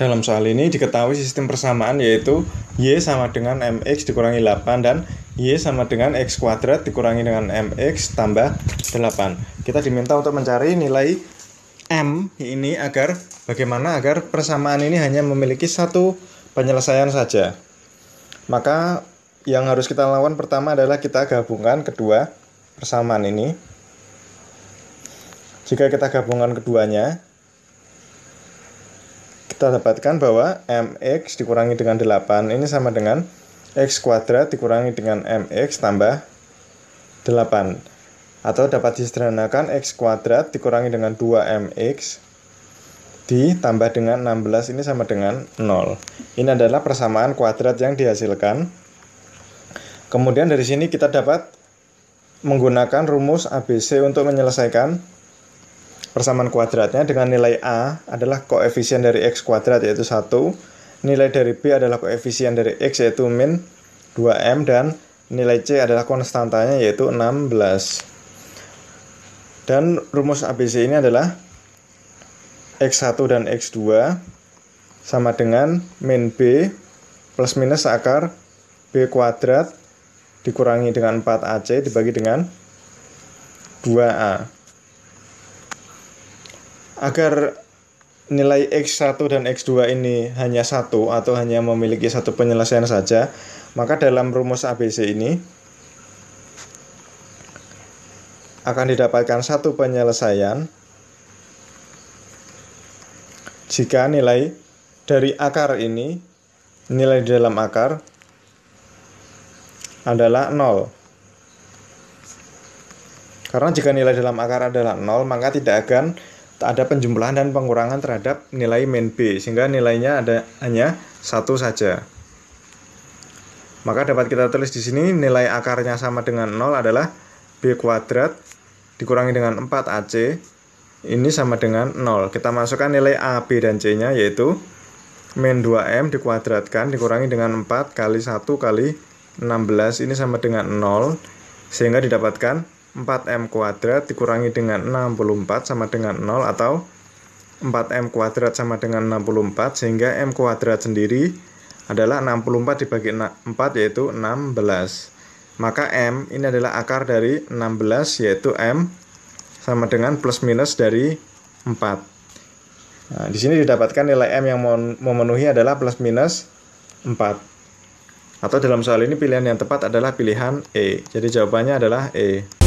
Dalam soal ini diketahui sistem persamaan yaitu Y sama dengan MX dikurangi 8 dan Y sama dengan X kuadrat dikurangi dengan MX tambah 8. Kita diminta untuk mencari nilai M ini agar bagaimana agar persamaan ini hanya memiliki satu penyelesaian saja. Maka yang harus kita lawan pertama adalah kita gabungkan kedua persamaan ini. Jika kita gabungkan keduanya, kita dapatkan bahwa mx dikurangi dengan 8 ini sama dengan x kuadrat dikurangi dengan mx tambah 8. Atau dapat disederhanakan x kuadrat dikurangi dengan 2mx ditambah dengan 16 ini sama dengan 0. Ini adalah persamaan kuadrat yang dihasilkan. Kemudian dari sini kita dapat menggunakan rumus ABC untuk menyelesaikan Persamaan kuadratnya dengan nilai A adalah koefisien dari X kuadrat yaitu 1. Nilai dari B adalah koefisien dari X yaitu min 2M dan nilai C adalah konstantanya yaitu 16. Dan rumus ABC ini adalah X1 dan X2 sama dengan min B plus minus akar B kuadrat dikurangi dengan 4AC dibagi dengan 2A agar nilai X1 dan X2 ini hanya satu atau hanya memiliki satu penyelesaian saja, maka dalam rumus ABC ini akan didapatkan satu penyelesaian jika nilai dari akar ini, nilai di dalam akar adalah 0. Karena jika nilai dalam akar adalah 0, maka tidak akan ada penjumlahan dan pengurangan terhadap nilai main B sehingga nilainya ada hanya satu saja. Maka dapat kita tulis di sini nilai akarnya sama dengan 0 adalah B kuadrat dikurangi dengan 4AC ini sama dengan 0. Kita masukkan nilai A, B, dan C-nya yaitu min 2M dikuadratkan dikurangi dengan 4 kali 1 kali 16 ini sama dengan 0 sehingga didapatkan 4m kuadrat dikurangi dengan 64 sama dengan 0 atau 4m kuadrat sama dengan 64 sehingga m kuadrat sendiri adalah 64 dibagi 4 yaitu 16 maka m ini adalah akar dari 16 yaitu m sama dengan plus minus dari 4 Nah, di sini didapatkan nilai M yang memenuhi adalah plus minus 4. Atau dalam soal ini pilihan yang tepat adalah pilihan E. Jadi jawabannya adalah E.